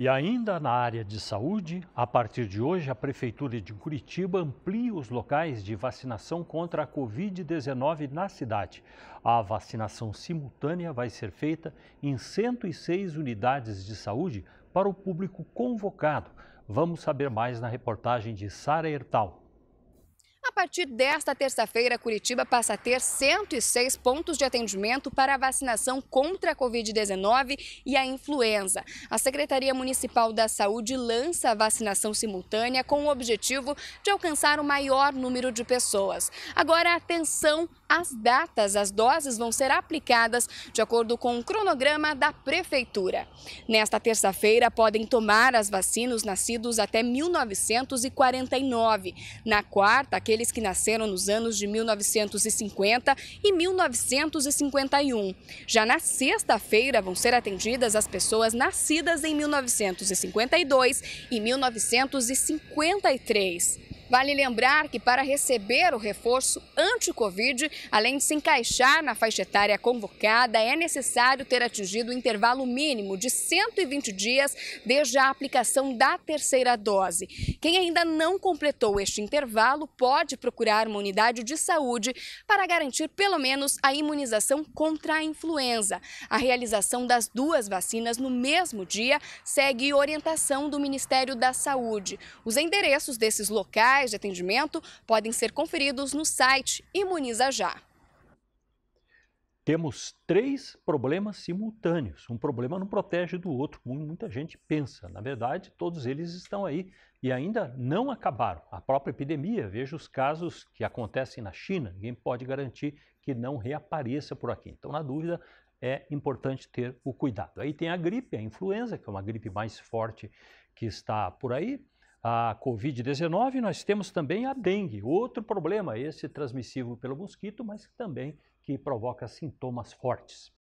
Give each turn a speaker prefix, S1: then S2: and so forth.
S1: E ainda na área de saúde, a partir de hoje, a Prefeitura de Curitiba amplia os locais de vacinação contra a Covid-19 na cidade. A vacinação simultânea vai ser feita em 106 unidades de saúde para o público convocado. Vamos saber mais na reportagem de Sara Hertal
S2: partir desta terça-feira, Curitiba passa a ter 106 pontos de atendimento para a vacinação contra a Covid-19 e a influenza. A Secretaria Municipal da Saúde lança a vacinação simultânea com o objetivo de alcançar o maior número de pessoas. Agora, atenção as datas, as doses vão ser aplicadas de acordo com o cronograma da Prefeitura. Nesta terça-feira, podem tomar as vacinas nascidos até 1949. Na quarta, aqueles que nasceram nos anos de 1950 e 1951. Já na sexta-feira, vão ser atendidas as pessoas nascidas em 1952 e 1953. Vale lembrar que para receber o reforço anti-Covid, além de se encaixar na faixa etária convocada, é necessário ter atingido o intervalo mínimo de 120 dias desde a aplicação da terceira dose. Quem ainda não completou este intervalo pode procurar uma unidade de saúde para garantir pelo menos a imunização contra a influenza. A realização das duas vacinas no mesmo dia segue orientação do Ministério da Saúde. Os endereços desses locais locais de atendimento podem ser conferidos no site Imuniza Já.
S1: Temos três problemas simultâneos. Um problema não protege do outro, como muita gente pensa. Na verdade, todos eles estão aí e ainda não acabaram. A própria epidemia, veja os casos que acontecem na China, ninguém pode garantir que não reapareça por aqui. Então, na dúvida, é importante ter o cuidado. Aí tem a gripe, a influenza, que é uma gripe mais forte que está por aí a Covid-19, nós temos também a dengue, outro problema, esse transmissível pelo mosquito, mas também que provoca sintomas fortes.